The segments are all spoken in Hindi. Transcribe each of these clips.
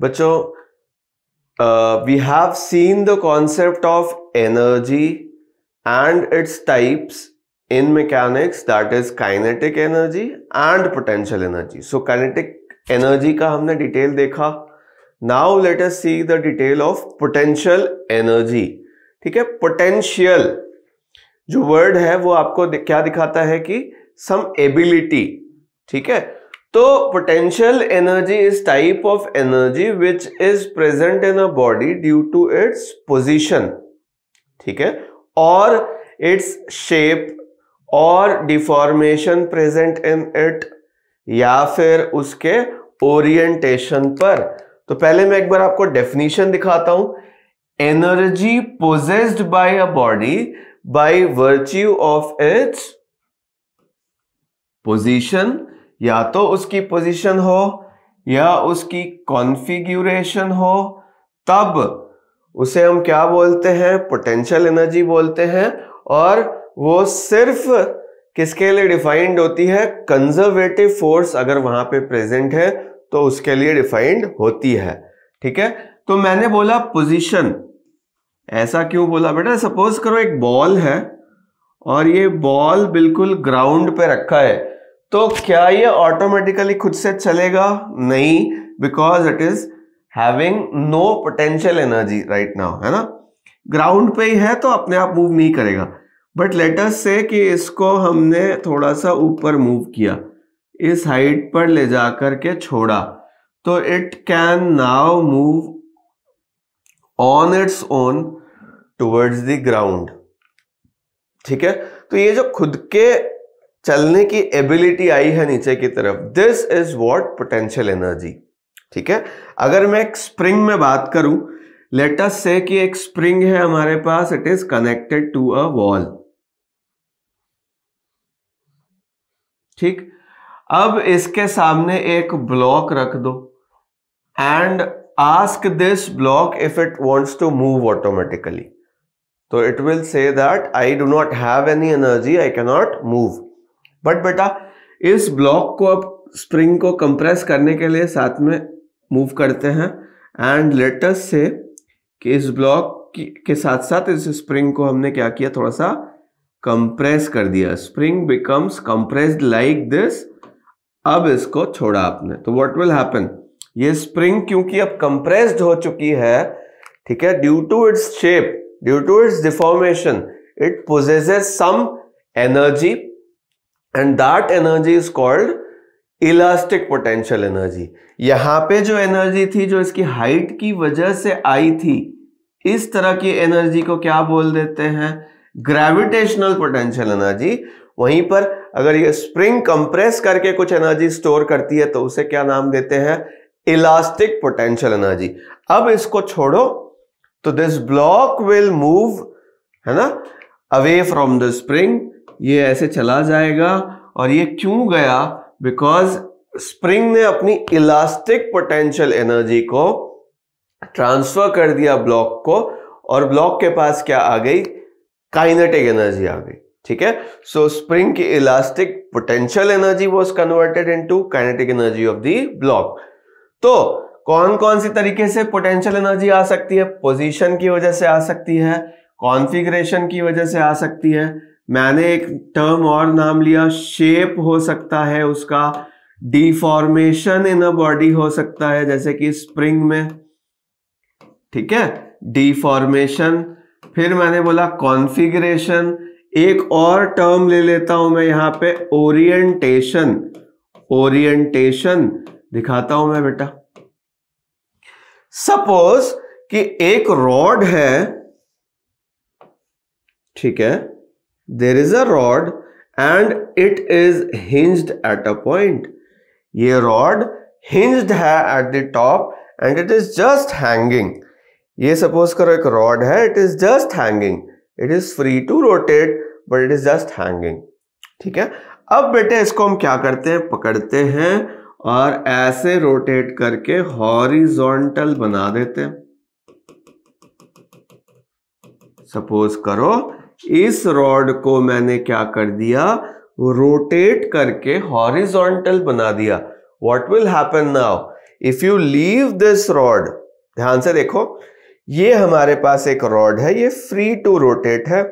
बच्चों we have seen the concept of energy and its types in mechanics that is kinetic energy and potential energy so kinetic energy का हमने डिटेल देखा now let us see the detail of potential energy ठीक है पोटेंशियल जो वर्ड है वो आपको क्या दिखाता है कि सम एबिलिटी ठीक है तो potential energy is type of energy which is present in a body due to its position ठीक है और इट्स शेप और डिफॉर्मेशन प्रेजेंट इन इट या फिर उसके ओरिएंटेशन पर तो पहले मैं एक बार आपको डेफिनेशन दिखाता हूं energy possessed by a body by virtue of its position या तो उसकी पोजीशन हो या उसकी कॉन्फ़िगरेशन हो तब उसे हम क्या बोलते हैं पोटेंशियल एनर्जी बोलते हैं और वो सिर्फ किसके लिए डिफाइंड होती है कंजर्वेटिव फोर्स अगर वहां पे प्रेजेंट है तो उसके लिए डिफाइंड होती है ठीक है तो मैंने बोला पोजीशन ऐसा क्यों बोला बेटा सपोज करो एक बॉल है और ये बॉल बिल्कुल ग्राउंड पे रखा है तो क्या ये ऑटोमेटिकली खुद से चलेगा नहीं because it is having no potential energy right now है ना ग्राउंड पे ही है तो अपने आप मूव नहीं करेगा बट लेटस से कि इसको हमने थोड़ा सा ऊपर मूव किया इस हाइट पर ले जा करके छोड़ा तो it can now move on its own towards the ground ठीक है तो ये जो खुद के चलने की एबिलिटी आई है नीचे की तरफ this is what potential energy ठीक है अगर मैं एक स्प्रिंग में बात करूं लेटस से कि एक स्प्रिंग है हमारे पास it is connected to a wall ठीक अब इसके सामने एक ब्लॉक रख दो and ask this block if it wants to move automatically तो it will say that I do not have any energy I cannot move but बेटा इस ब्लॉक को अब स्प्रिंग को कंप्रेस करने के लिए साथ में मूव करते हैं एंड लेटस से कि इस ब्लॉक के साथ साथ इस स्प्रिंग को हमने क्या किया थोड़ा सा कंप्रेस कर दिया spring becomes compressed like this अब इसको छोड़ा आपने तो व्हाट विल हैपन ये स्प्रिंग क्योंकि अब कंप्रेस्ड हो चुकी है ठीक है due to its shape due to its deformation it possesses some energy and that energy is called elastic potential energy यहां पे जो एनर्जी थी जो इसकी हाइट की वजह से आई थी इस तरह की एनर्जी को क्या बोल देते हैं ग्रेविटेशनल पोटेंशियल एनर्जी वहीं पर अगर ये स्प्रिंग कंप्रेस करके कुछ एनर्जी स्टोर करती है तो उसे क्या नाम देते हैं इलास्टिक पोटेंशियल एनर्जी अब इसको छोड़ो तो दिस ब्लॉक विल मूव है ना अवे फ्रॉम द स्प्रिंग ये ऐसे चला जाएगा और ये क्यों गया बिकॉज स्प्रिंग ने अपनी इलास्टिक पोटेंशियल एनर्जी को ट्रांसफर कर दिया ब्लॉक को और ब्लॉक के पास क्या आ गई काइनेटिक एनर्जी आ गई ठीक है सो स्प्रिंग की elastic potential energy was converted into kinetic energy of the block तो कौन कौन सी तरीके से पोटेंशियल एनर्जी आ सकती है पोजीशन की वजह से आ सकती है कॉन्फ़िगरेशन की वजह से आ सकती है मैंने एक टर्म और नाम लिया शेप हो सकता है उसका डिफॉर्मेशन इन अ बॉडी हो सकता है जैसे कि स्प्रिंग में ठीक है डिफॉर्मेशन फिर मैंने बोला कॉन्फिग्रेशन एक और टर्म ले लेता हूं मैं यहां पे ओरिएंटेशन ओरिएंटेशन दिखाता हूं मैं बेटा सपोज कि एक रॉड है ठीक है there is a rod and it is hinge at a point ये रॉड हिंज है at the top and it is just hanging ये सपोज करो एक रॉड है it is just hanging it is free to rotate but it is just hanging ठीक है अब बेटे इसको हम क्या करते हैं पकड़ते हैं और ऐसे रोटेट करके हॉरिजॉन्टल बना देते हैं सपोज करो इस रॉड को मैंने क्या कर दिया रोटेट करके हॉरिजॉन्टल बना दिया what will happen now if you leave this rod ध्यान से देखो ये हमारे पास एक रॉड है ये फ्री टू रोटेट है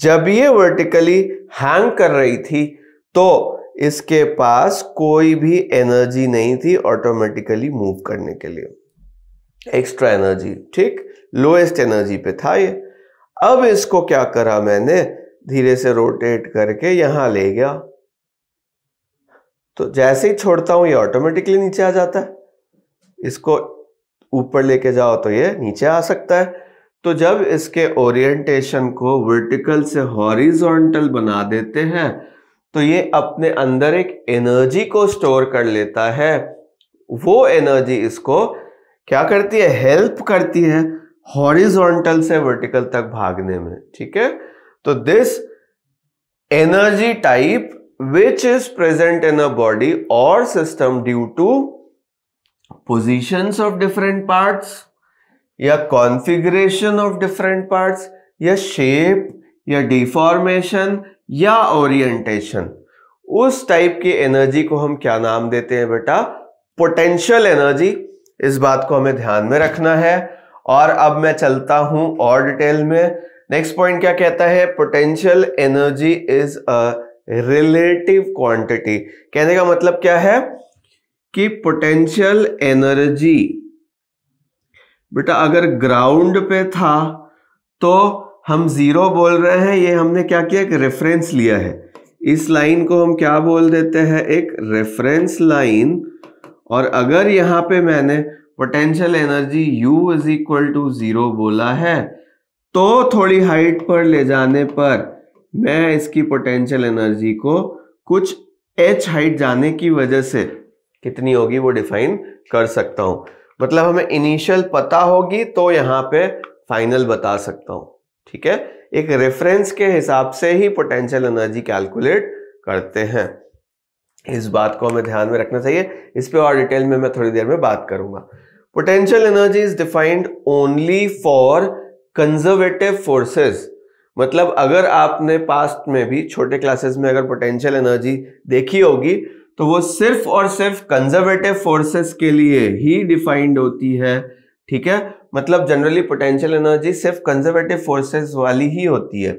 जब ये वर्टिकली हैंग कर रही थी तो इसके पास कोई भी एनर्जी नहीं थी ऑटोमेटिकली मूव करने के लिए एक्स्ट्रा एनर्जी ठीक लोएस्ट एनर्जी पे था ये अब इसको क्या करा मैंने धीरे से रोटेट करके यहां ले गया तो जैसे ही छोड़ता हूं ये ऑटोमेटिकली नीचे आ जाता है इसको ऊपर लेके जाओ तो ये नीचे आ सकता है तो जब इसके ओरिएंटेशन को वर्टिकल से हॉरिजॉन्टल बना देते हैं तो ये अपने अंदर एक एनर्जी को स्टोर कर लेता है वो एनर्जी इसको क्या करती है हेल्प करती है हॉरिजॉन्टल से वर्टिकल तक भागने में ठीक है तो this energy type which is present in a body और system due to positions of different parts या कॉन्फिग्रेशन ऑफ डिफरेंट पार्ट्स या शेप या डिफॉर्मेशन या ओरिएंटेशन उस टाइप की एनर्जी को हम क्या नाम देते हैं बेटा पोटेंशियल एनर्जी इस बात को हमें ध्यान में रखना है और अब मैं चलता हूं और डिटेल में नेक्स्ट पॉइंट क्या कहता है potential energy is a relative quantity कहने का मतलब क्या है कि पोटेंशियल एनर्जी बेटा अगर ग्राउंड पे था तो हम जीरो बोल रहे हैं ये हमने क्या किया एक रेफरेंस लिया है इस लाइन को हम क्या बोल देते हैं एक रेफरेंस लाइन और अगर यहां पे मैंने potential energy U is equal to zero बोला है तो थोड़ी हाइट पर ले जाने पर मैं इसकी पोटेंशियल एनर्जी को कुछ एच हाइट जाने की वजह से कितनी होगी वो डिफाइन कर सकता हूं मतलब हमें इनिशियल पता होगी तो यहां पे फाइनल बता सकता हूं ठीक है एक रेफरेंस के हिसाब से ही पोटेंशियल एनर्जी कैलकुलेट करते हैं इस बात को हमें ध्यान में रखना चाहिए इस पर और डिटेल में मैं थोड़ी देर में बात करूंगा potential energy is defined only for conservative forces मतलब अगर आपने पास्ट में भी छोटे क्लासेस में अगर पोटेंशियल एनर्जी देखी होगी तो वो सिर्फ और सिर्फ कंजर्वेटिव फोर्सेस के लिए ही डिफाइंड होती है ठीक है मतलब जनरली पोटेंशियल एनर्जी सिर्फ कंजर्वेटिव फोर्सेस वाली ही होती है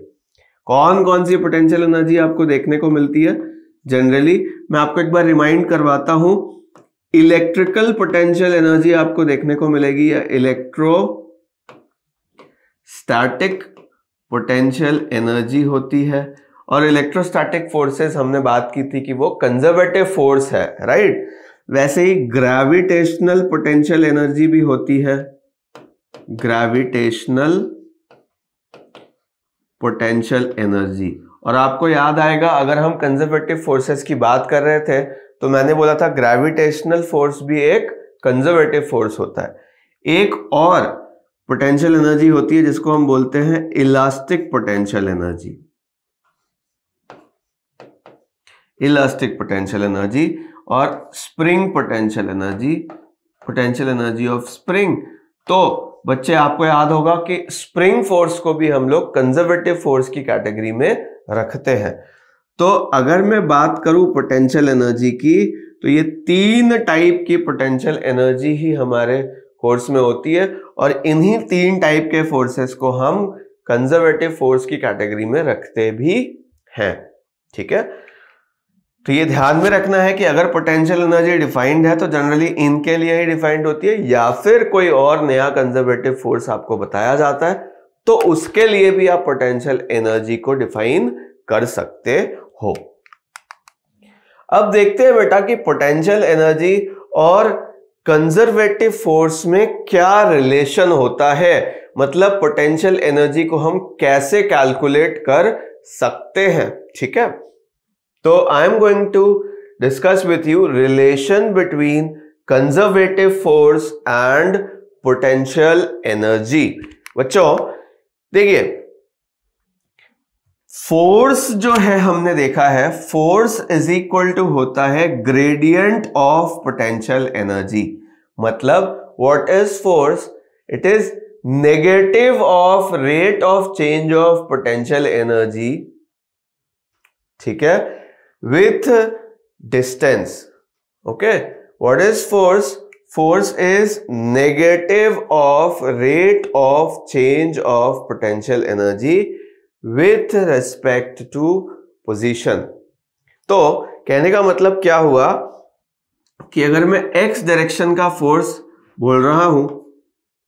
कौन कौन सी पोटेंशियल एनर्जी आपको देखने को मिलती है जनरली मैं आपको एक बार रिमाइंड करवाता हूं इलेक्ट्रिकल पोटेंशियल एनर्जी आपको देखने को मिलेगी या इलेक्ट्रो स्टैटिक पोटेंशियल एनर्जी होती है और इलेक्ट्रोस्टैटिक फोर्सेस हमने बात की थी कि वो कंजर्वेटिव फोर्स है राइट वैसे ही ग्रेविटेशनल पोटेंशियल एनर्जी भी होती है ग्रेविटेशनल पोटेंशियल एनर्जी और आपको याद आएगा अगर हम कंजर्वेटिव फोर्सेस की बात कर रहे थे तो मैंने बोला था ग्रेविटेशनल फोर्स भी एक कंजर्वेटिव फोर्स होता है एक और पोटेंशियल एनर्जी होती है जिसको हम बोलते हैं elastic potential energy elastic potential energy और spring potential energy potential energy of spring तो बच्चे आपको याद होगा कि स्प्रिंग फोर्स को भी हम लोग कंजर्वेटिव फोर्स की कैटेगरी में रखते हैं तो अगर मैं बात करूं पोटेंशियल एनर्जी की तो ये तीन टाइप की पोटेंशियल एनर्जी ही हमारे कोर्स में होती है और इन्हीं तीन टाइप के फोर्सेस को हम कंजर्वेटिव फोर्स की कैटेगरी में रखते भी हैं ठीक है तो ये ध्यान में रखना है कि अगर पोटेंशियल एनर्जी डिफाइंड है तो जनरली इनके लिए ही डिफाइंड होती है या फिर कोई और नया कंजर्वेटिव फोर्स आपको बताया जाता है तो उसके लिए भी आप पोटेंशियल एनर्जी को डिफाइन कर सकते हो अब देखते हैं बेटा कि पोटेंशियल एनर्जी और कंजर्वेटिव फोर्स में क्या रिलेशन होता है मतलब पोटेंशियल एनर्जी को हम कैसे कैलकुलेट कर सकते हैं ठीक है तो I am going to discuss with you relation between conservative force and potential energy बच्चों देखिए फोर्स जो है हमने देखा है फोर्स इज इक्वल टू होता है ग्रेडियंट ऑफ पोटेंशियल एनर्जी मतलब what is force it is negative of rate of change of potential energy ठीक है with distance okay what is force force is negative of rate of change of potential energy with respect to position तो कहने का मतलब क्या हुआ कि अगर मैं x डायरेक्शन का फोर्स बोल रहा हूं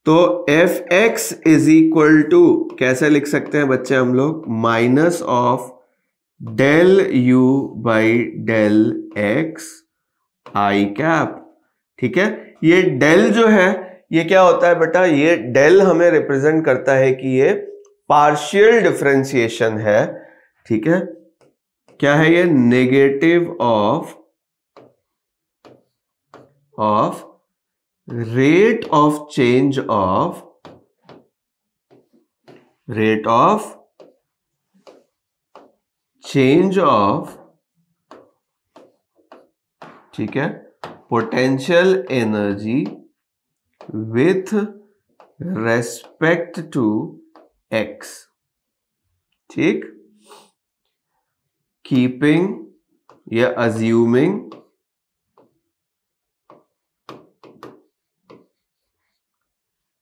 तो F X is equal to कैसे लिख सकते हैं बच्चे हम लोग minus of del U by del X I cap ठीक है ये डेल जो है ये क्या होता है बेटा ये डेल हमें रिप्रेजेंट करता है कि ये पार्शियल डिफ्रेंसिएशन है ठीक है क्या है ये negative of of rate of change of rate of change of ठीक है potential energy with respect to x ठीक कीपिंग या अज्यूमिंग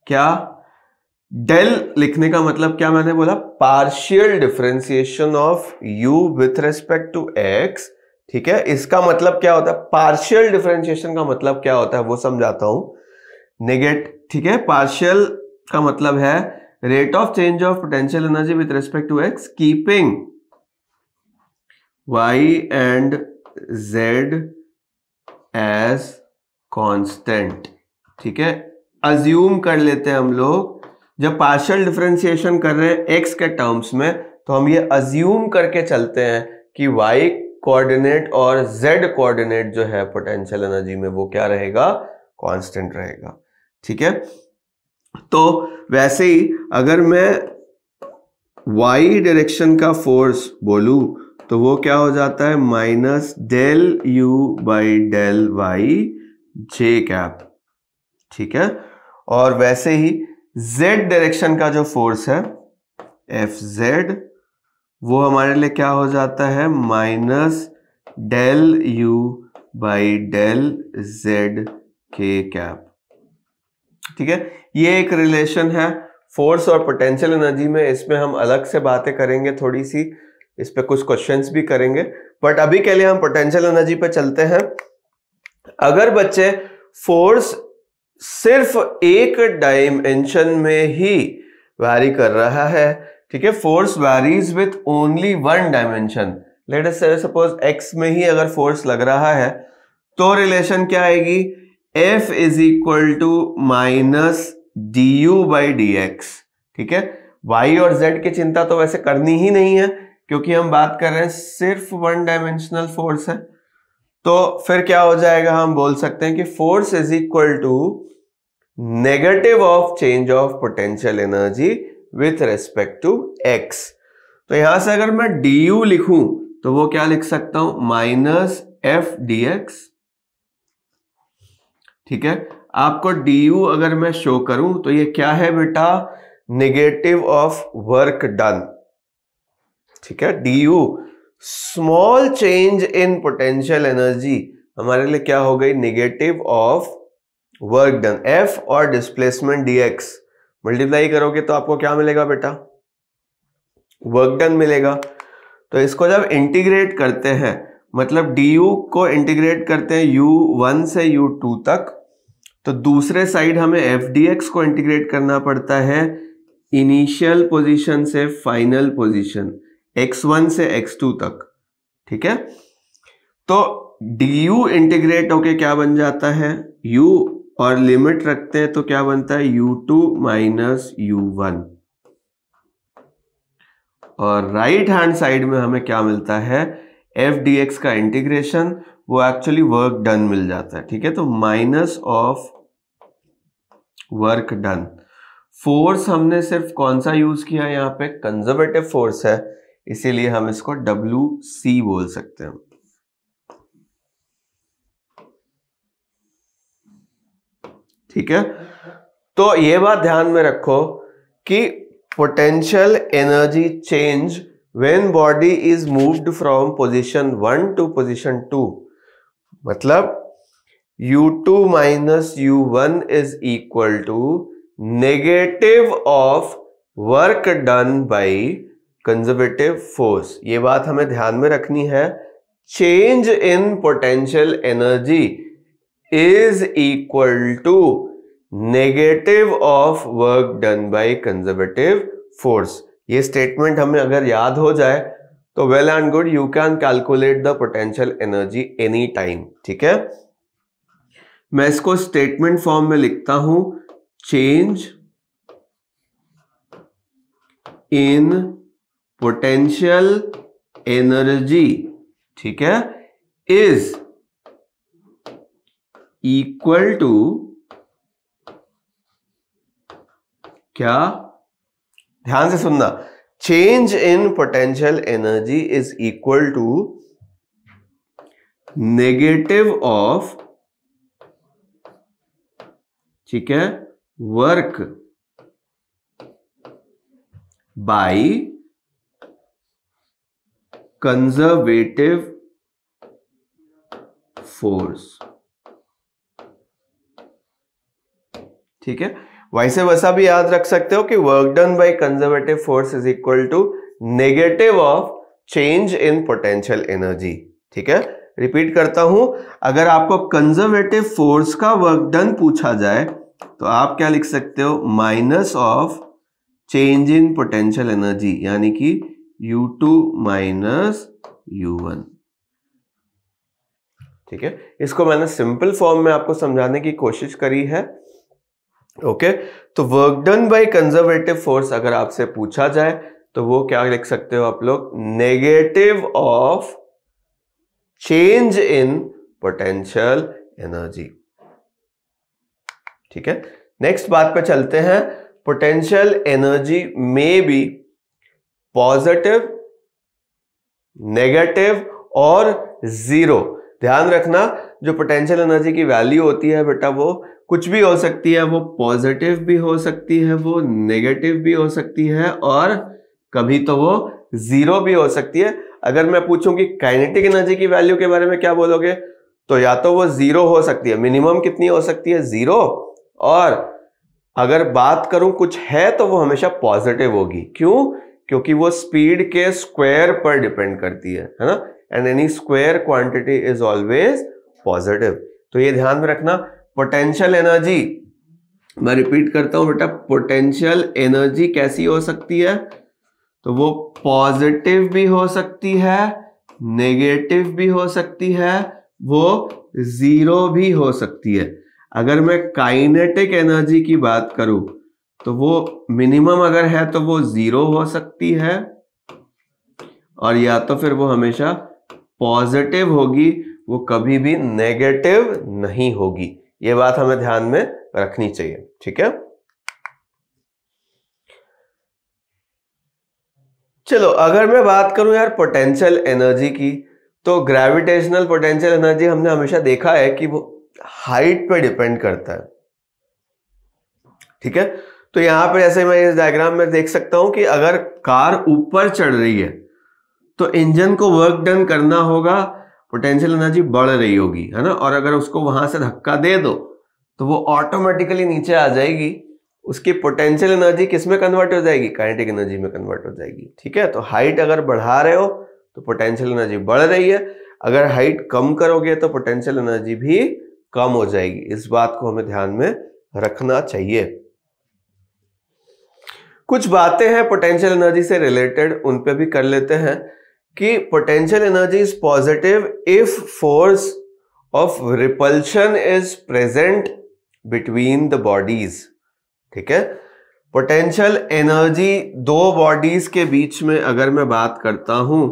क्या डेल लिखने का मतलब क्या मैंने बोला partial differentiation of U with respect to X ठीक है इसका मतलब क्या होता है पार्शियल डिफरेंशिएशन का मतलब क्या होता है वो समझाता हूं नेगेट ठीक है पार्शियल का मतलब है rate of change of potential energy with respect to X keeping Y and Z as constant ठीक है अज्यूम कर लेते हैं हम लोग जब पार्शियल डिफरेंशिएशन कर रहे हैं एक्स के टर्म्स में तो हम ये अज्यूम करके चलते हैं कि वाई कोऑर्डिनेट और z कोऑर्डिनेट जो है पोटेंशियल एनर्जी में वो क्या रहेगा कांस्टेंट रहेगा ठीक है तो वैसे ही अगर मैं y डायरेक्शन का फोर्स बोलू तो वो क्या हो जाता है minus del u by del Y J cap ठीक है और वैसे ही z डायरेक्शन का जो फोर्स है एफ जेड वो हमारे लिए क्या हो जाता है minus del U by del Z K cap ठीक है ये एक रिलेशन है फोर्स और पोटेंशियल एनर्जी में इसमें हम अलग से बातें करेंगे थोड़ी सी इस पर कुछ क्वेश्चंस भी करेंगे बट अभी के लिए हम पोटेंशियल एनर्जी पर चलते हैं अगर बच्चे फोर्स सिर्फ एक डायमेंशन में ही वैरी कर रहा है ठीक है force varies with only one dimension let suppose X में ही अगर फोर्स लग रहा है तो रिलेशन क्या आएगी F is equal to minus D U by D X ठीक है वाई और जेड की चिंता तो वैसे करनी ही नहीं है क्योंकि हम बात कर रहे हैं सिर्फ वन डायमेंशनल फोर्स है तो फिर क्या हो जाएगा हम बोल सकते हैं कि force is equal to negative of change of potential energy with respect to X तो यहां से अगर मैं डी यू लिखूं तो वो क्या लिख सकता हूं माइनस एफ डी एक्स ठीक है आपको डी यू अगर मैं शो करूं तो ये क्या है बेटा नेगेटिव ऑफ वर्क डन ठीक है D U small change in potential energy हमारे लिए क्या हो गई negative of work done F और डिस्प्लेसमेंट डीएक्स मल्टीप्लाई करोगे तो आपको क्या मिलेगा बेटा वर्क डन मिलेगा तो इसको जब इंटीग्रेट करते हैं मतलब डी यू को इंटीग्रेट करते हैं यू वन से यू टू तक तो दूसरे साइड हमें एफ डी एक्स को इंटीग्रेट करना पड़ता है इनिशियल पोजीशन से फाइनल पोजीशन एक्स वन से एक्स टू तक ठीक है तो डी यू इंटीग्रेट होके क्या बन जाता है यू और लिमिट रखते हैं तो क्या बनता है U two minus U one और राइट हैंड साइड में हमें क्या मिलता है एफ डी एक्स का इंटीग्रेशन वो एक्चुअली वर्क डन मिल जाता है ठीक है तो minus of work done force हमने सिर्फ कौन सा यूज किया यहां पे कंजर्वेटिव फोर्स है इसीलिए हम इसको डब्ल्यू सी बोल सकते हैं ठीक है तो ये बात ध्यान में रखो कि potential energy change when body is moved from position one to position two मतलब U2 two minus U one is equal to negative of work done by conservative force ये बात हमें ध्यान में रखनी है change in potential energy is equal to negative of work done by conservative force ये स्टेटमेंट हमें अगर याद हो जाए तो well and good you can calculate the potential energy any time ठीक है मैं इसको स्टेटमेंट फॉर्म में लिखता हूं चेंज इन पोटेंशियल एनर्जी ठीक है इज इक्वल टू क्या ध्यान से सुनना change in potential energy is equal to negative of ठीक है वर्क बाय कंजर्वेटिव फोर्स ठीक है वैसे वैसा भी याद रख सकते हो कि work done by conservative force is equal to negative of change in potential energy ठीक है रिपीट करता हूं अगर आपको कंजर्वेटिव फोर्स का वर्क डन पूछा जाए तो आप क्या लिख सकते हो minus of change in potential energy यानी कि U2 टू माइनस यू ठीक है इसको मैंने सिंपल फॉर्म में आपको समझाने की कोशिश करी है ओके तो work done by conservative force अगर आपसे पूछा जाए तो वो क्या लिख सकते हो आप लोग negative of change in potential energy ठीक है नेक्स्ट बात पे चलते हैं पोटेंशियल एनर्जी में बी पॉजिटिव नेगेटिव और जीरो ध्यान रखना जो पोटेंशियल एनर्जी की वैल्यू होती है बेटा वो कुछ भी हो सकती है वो पॉजिटिव भी हो सकती है वो नेगेटिव भी हो सकती है और कभी तो वो जीरो भी हो सकती है अगर मैं पूछूं कि काइनेटिक एनर्जी की वैल्यू के बारे में क्या बोलोगे तो या तो वो जीरो हो सकती है मिनिमम कितनी हो सकती है जीरो और अगर बात करूं कुछ है तो वो हमेशा पॉजिटिव होगी क्यों क्योंकि वो स्पीड के स्क्वायर पर डिपेंड करती है है ना and any square quantity is always positive तो ये ध्यान में रखना पोटेंशियल एनर्जी मैं रिपीट करता हूं बेटा पोटेंशियल एनर्जी कैसी हो सकती है तो वो पॉजिटिव भी हो सकती है नेगेटिव भी हो सकती है वो जीरो भी हो सकती है अगर मैं काइनेटिक एनर्जी की बात करूं तो वो मिनिमम अगर है तो वो जीरो हो सकती है और या तो फिर वो हमेशा पॉजिटिव होगी वो कभी भी नेगेटिव नहीं होगी ये बात हमें ध्यान में रखनी चाहिए ठीक है चलो अगर मैं बात करूं यार पोटेंशियल एनर्जी की तो ग्रेविटेशनल पोटेंशियल एनर्जी हमने हमेशा देखा है कि वो हाइट पे डिपेंड करता है ठीक है तो यहां पर जैसे मैं इस डायग्राम में देख सकता हूं कि अगर कार ऊपर चढ़ रही है तो इंजन को वर्क डन करना होगा पोटेंशियल एनर्जी बढ़ रही होगी है ना और अगर उसको वहां से धक्का दे दो तो वो ऑटोमेटिकली नीचे आ जाएगी उसकी पोटेंशियल एनर्जी किस में कन्वर्ट हो जाएगी काइनेटिक एनर्जी में कन्वर्ट हो जाएगी ठीक है तो हाइट अगर बढ़ा रहे हो तो पोटेंशियल एनर्जी बढ़ रही है अगर हाइट कम करोगे तो पोटेंशियल एनर्जी भी कम हो जाएगी इस बात को हमें ध्यान में रखना चाहिए कुछ बातें हैं पोटेंशियल एनर्जी से रिलेटेड उन पर भी कर लेते हैं कि potential energy is positive if force of repulsion is present between the bodies ठीक है पोटेंशियल एनर्जी दो बॉडीज के बीच में अगर मैं बात करता हूं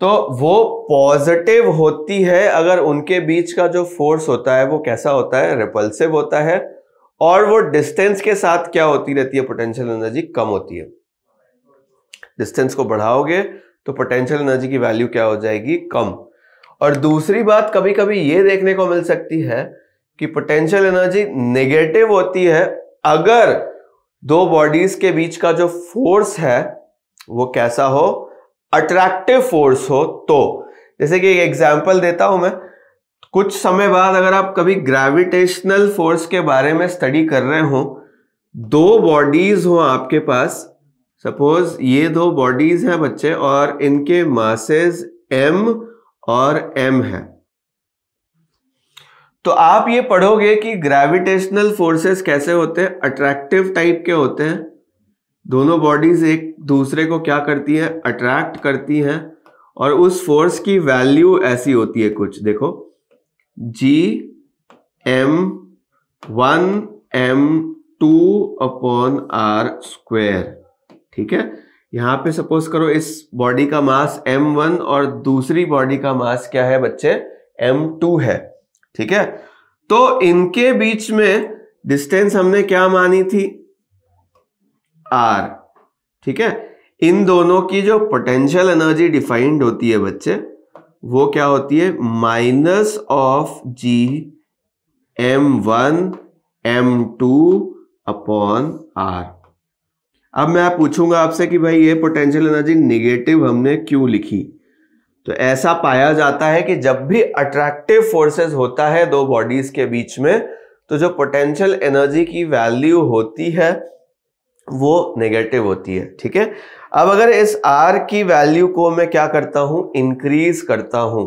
तो वो पॉजिटिव होती है अगर उनके बीच का जो फोर्स होता है वो कैसा होता है रिपल्सिव होता है और वो डिस्टेंस के साथ क्या होती रहती है पोटेंशियल एनर्जी कम होती है डिस्टेंस को बढ़ाओगे तो पोटेंशियल एनर्जी की वैल्यू क्या हो जाएगी कम और दूसरी बात कभी कभी ये देखने को मिल सकती है कि पोटेंशियल एनर्जी नेगेटिव होती है अगर दो बॉडीज के बीच का जो फोर्स है वो कैसा हो अट्रैक्टिव फोर्स हो तो जैसे कि एक एग्जाम्पल देता हूं मैं कुछ समय बाद अगर आप कभी ग्रेविटेशनल फोर्स के बारे में स्टडी कर रहे हो दो बॉडीज हो आपके पास सपोज ये दो बॉडीज हैं बच्चे और इनके मासेज एम और एम है तो आप ये पढ़ोगे कि ग्रेविटेशनल फोर्सेस कैसे होते हैं अट्रैक्टिव टाइप के होते हैं दोनों बॉडीज एक दूसरे को क्या करती हैं अट्रैक्ट करती हैं और उस फोर्स की वैल्यू ऐसी होती है कुछ देखो G M one M two upon R square ठीक है यहां पे सपोज करो इस बॉडी का मास m1 और दूसरी बॉडी का मास क्या है बच्चे m2 है ठीक है तो इनके बीच में डिस्टेंस हमने क्या मानी थी r ठीक है इन दोनों की जो पोटेंशियल एनर्जी डिफाइंड होती है बच्चे वो क्या होती है minus of G M one M two upon R अब मैं पूछूंगा आपसे कि भाई ये पोटेंशियल एनर्जी निगेटिव हमने क्यों लिखी तो ऐसा पाया जाता है कि जब भी अट्रैक्टिव फोर्सेस होता है दो बॉडीज के बीच में तो जो पोटेंशियल एनर्जी की वैल्यू होती है वो नेगेटिव होती है ठीक है अब अगर इस आर की वैल्यू को मैं क्या करता हूं इंक्रीज करता हूं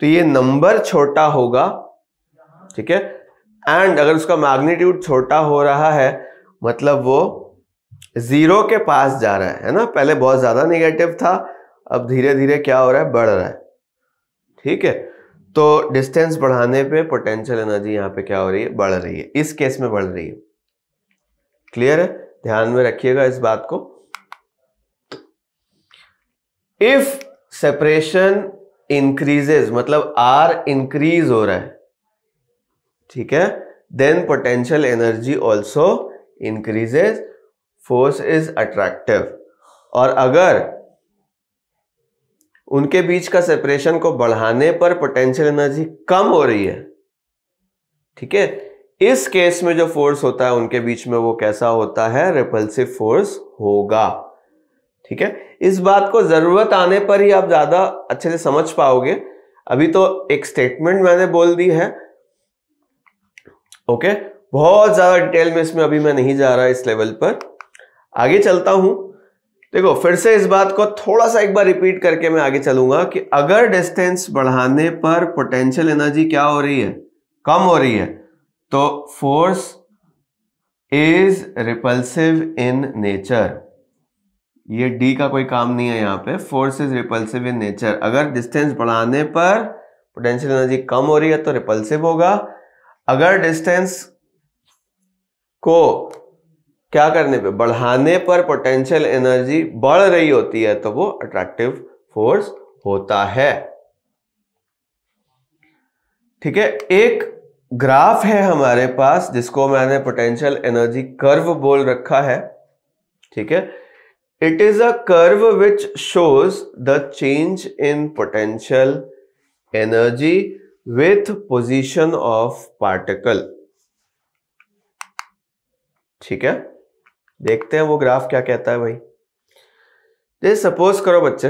तो ये नंबर छोटा होगा ठीक है एंड अगर उसका मैग्नीट्यूड छोटा हो रहा है मतलब वो जीरो के पास जा रहा है है ना पहले बहुत ज़्यादा निगेटिव था अब धीरे धीरे क्या हो रहा है बढ़ रहा है ठीक है तो डिस्टेंस बढ़ाने पे पोटेंशियल एनर्जी यहाँ पे क्या हो रही है बढ़ रही है इस केस में बढ़ रही है क्लियर है ध्यान में रखिएगा इस बात को इफ सेपरेशन इंक्रीजेज मतलब आर इंक्रीज हो रहा है ठीक है then potential energy also increases force is attractive और अगर उनके बीच का सेपरेशन को बढ़ाने पर पोटेंशियल एनर्जी कम हो रही है ठीक है इस केस में जो फोर्स होता है उनके बीच में वो कैसा होता है रिपल्सिव फोर्स होगा ठीक है इस बात को जरूरत आने पर ही आप ज्यादा अच्छे से समझ पाओगे अभी तो एक स्टेटमेंट मैंने बोल दी है ओके बहुत ज्यादा डिटेल में इसमें अभी मैं नहीं जा रहा इस लेवल पर आगे चलता हूं देखो फिर से इस बात को थोड़ा सा एक बार रिपीट करके मैं आगे चलूंगा कि अगर डिस्टेंस बढ़ाने पर पोटेंशियल एनर्जी क्या हो रही है कम हो रही है तो force is repulsive in nature ये डी का कोई काम नहीं है यहां पे force is repulsive in nature अगर डिस्टेंस बढ़ाने पर पोटेंशियल एनर्जी कम हो रही है तो रिपल्सिव होगा अगर डिस्टेंस को क्या करने पे बढ़ाने पर पोटेंशियल एनर्जी बढ़ रही होती है तो वो अट्रैक्टिव फोर्स होता है ठीक है एक ग्राफ है हमारे पास जिसको मैंने पोटेंशियल एनर्जी कर्व बोल रखा है ठीक है it is a curve which shows the change in potential energy with position of particle ठीक है देखते हैं वो ग्राफ क्या कहता है भाई जैसे सपोज करो बच्चे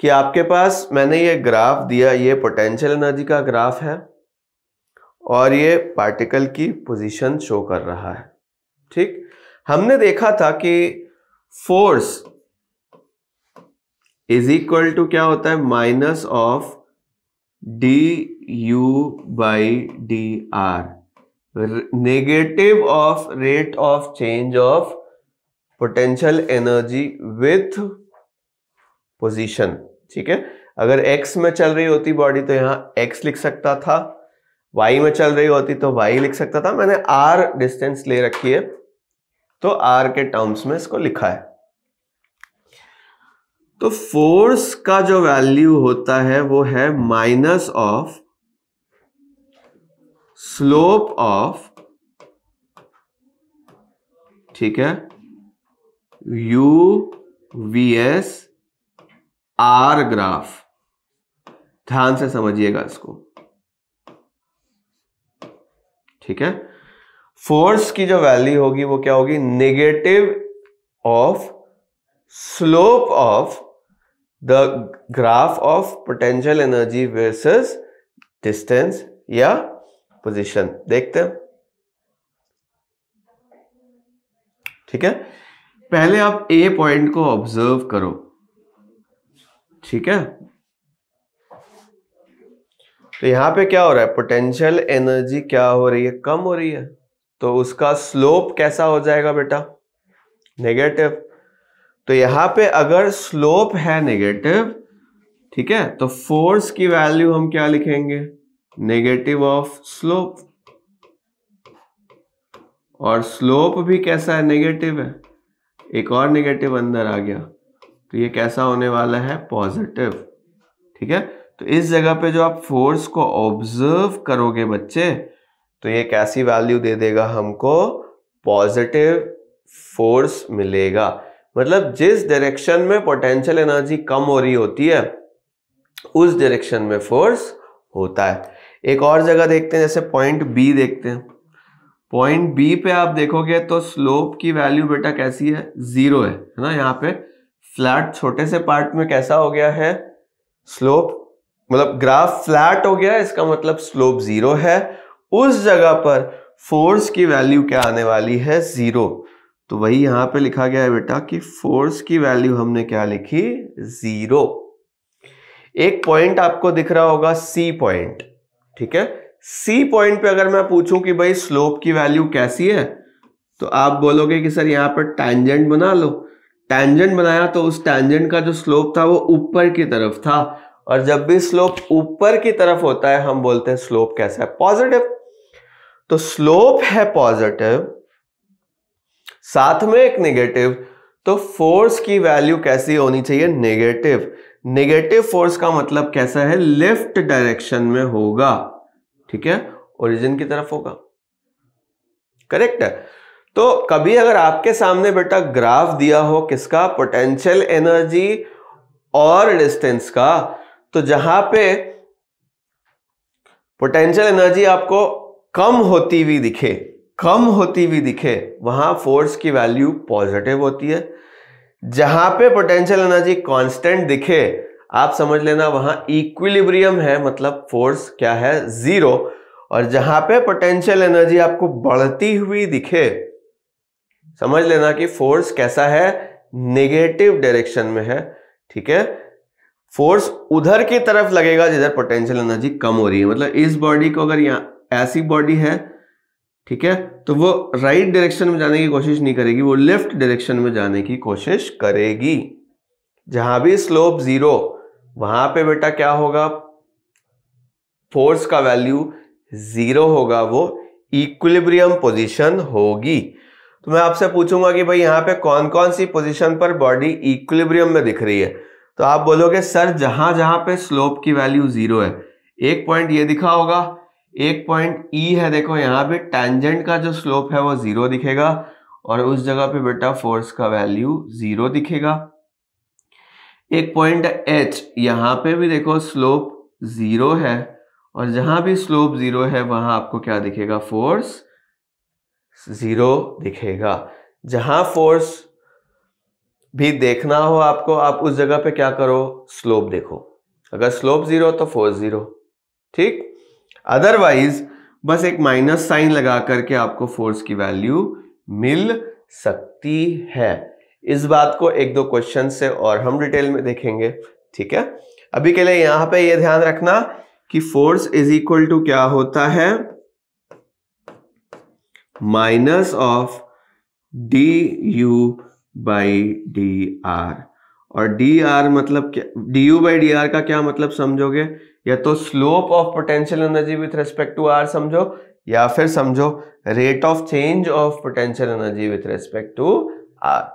कि आपके पास मैंने ये ग्राफ दिया ये पोटेंशियल एनर्जी का ग्राफ है और ये पार्टिकल की पोजीशन शो कर रहा है ठीक हमने देखा था कि फोर्स इज इक्वल टू क्या होता है minus of D U by D R negative of rate of change of potential energy with position ठीक है अगर एक्स में चल रही होती बॉडी तो यहां एक्स लिख सकता था वाई में चल रही होती तो वाई लिख सकता था मैंने आर डिस्टेंस ले रखी है तो आर के टर्म्स में इसको लिखा है तो फोर्स का जो वैल्यू होता है वो है माइनस ऑफ स्लोप ऑफ ठीक है U V S R graph ध्यान से समझिएगा इसको ठीक है फोर्स की जो वैल्यू होगी वो क्या होगी negative of slope of the graph of potential energy versus distance या पोजीशन देखते हैं ठीक है पहले आप ए पॉइंट को ऑब्जर्व करो ठीक है तो यहां पे क्या हो रहा है पोटेंशियल एनर्जी क्या हो रही है कम हो रही है तो उसका स्लोप कैसा हो जाएगा बेटा नेगेटिव तो यहां पे अगर स्लोप है नेगेटिव ठीक है तो फोर्स की वैल्यू हम क्या लिखेंगे नेगेटिव ऑफ स्लोप और स्लोप भी कैसा है नेगेटिव है एक और नेगेटिव अंदर आ गया तो ये कैसा होने वाला है पॉजिटिव ठीक है तो इस जगह पे जो आप फोर्स को ऑब्जर्व करोगे बच्चे तो ये कैसी वैल्यू दे देगा हमको पॉजिटिव फोर्स मिलेगा मतलब जिस डायरेक्शन में पोटेंशियल एनर्जी कम हो रही होती है उस डायरेक्शन में फोर्स होता है एक और जगह देखते हैं जैसे पॉइंट बी देखते हैं पॉइंट बी पे आप देखोगे तो स्लोप की वैल्यू बेटा कैसी है जीरो है है ना यहाँ पे फ्लैट छोटे से पार्ट में कैसा हो गया है स्लोप मतलब ग्राफ फ्लैट हो गया इसका मतलब स्लोप जीरो है उस जगह पर फोर्स की वैल्यू क्या आने वाली है जीरो तो वही यहां पे लिखा गया है बेटा कि फोर्स की वैल्यू हमने क्या लिखी जीरो एक पॉइंट आपको दिख रहा होगा सी पॉइंट ठीक है सी पॉइंट पे अगर मैं पूछूं कि भाई स्लोप की वैल्यू कैसी है तो आप बोलोगे कि सर यहाँ पर टैंजेंट बना लो टेंजेंट बनाया तो उस टैंजेंट का जो स्लोप था वो ऊपर की तरफ था और जब भी स्लोप ऊपर की तरफ होता है हम बोलते हैं स्लोप कैसा है पॉजिटिव तो स्लोप है पॉजिटिव साथ में एक नेगेटिव तो फोर्स की वैल्यू कैसी होनी चाहिए नेगेटिव नेगेटिव फोर्स का मतलब कैसा है लेफ्ट डायरेक्शन में होगा ठीक है ओरिजिन की तरफ होगा करेक्ट है तो कभी अगर आपके सामने बेटा ग्राफ दिया हो किसका पोटेंशियल एनर्जी और डिस्टेंस का तो जहां पे पोटेंशियल एनर्जी आपको कम होती हुई दिखे कम होती हुई दिखे वहां फोर्स की वैल्यू पॉजिटिव होती है जहां पे पोटेंशियल एनर्जी कांस्टेंट दिखे आप समझ लेना वहां इक्विलिब्रियम है मतलब फोर्स क्या है जीरो और जहां पे पोटेंशियल एनर्जी आपको बढ़ती हुई दिखे समझ लेना कि फोर्स कैसा है नेगेटिव डायरेक्शन में है ठीक है फोर्स उधर की तरफ लगेगा जिधर पोटेंशियल एनर्जी कम हो रही है मतलब इस बॉडी को अगर यहां ऐसी बॉडी है ठीक है तो वो राइट right डायरेक्शन में जाने की कोशिश नहीं करेगी वो लेफ्ट डायरेक्शन में जाने की कोशिश करेगी जहां भी स्लोप जीरो वहां पे बेटा क्या होगा फोर्स का वैल्यू जीरो होगा वो इक्विलिब्रियम पोजीशन होगी तो मैं आपसे पूछूंगा कि भाई यहां पे कौन कौन सी पोजीशन पर बॉडी इक्विलिब्रियम में दिख रही है तो आप बोलोगे सर जहां जहां पे स्लोप की वैल्यू जीरो है एक पॉइंट ये दिखा होगा एक पॉइंट ई e है देखो यहाँ पे टेंजेंट का जो स्लोप है वो जीरो दिखेगा और उस जगह पे बेटा फोर्स का वैल्यू जीरो दिखेगा एक पॉइंट एच यहाँ पे भी देखो स्लोप जीरो है और जहां भी स्लोप जीरो है वहां आपको क्या दिखेगा फोर्स जीरो दिखेगा जहां फोर्स भी देखना हो आपको आप उस जगह पे क्या करो स्लोप देखो अगर स्लोप जीरो तो फोर्स जीरो ठीक अदरवाइज बस एक माइनस साइन लगा करके आपको फोर्स की वैल्यू मिल सकती है इस बात को एक दो क्वेश्चन से और हम डिटेल में देखेंगे ठीक है अभी के लिए यहां पे यह ध्यान रखना कि फोर्स इज इक्वल टू क्या होता है minus of D U by D R और डी आर मतलब क्या D U by D R का क्या मतलब समझोगे या तो slope of potential energy with respect to R समझो या फिर समझो rate of change of potential energy with respect to are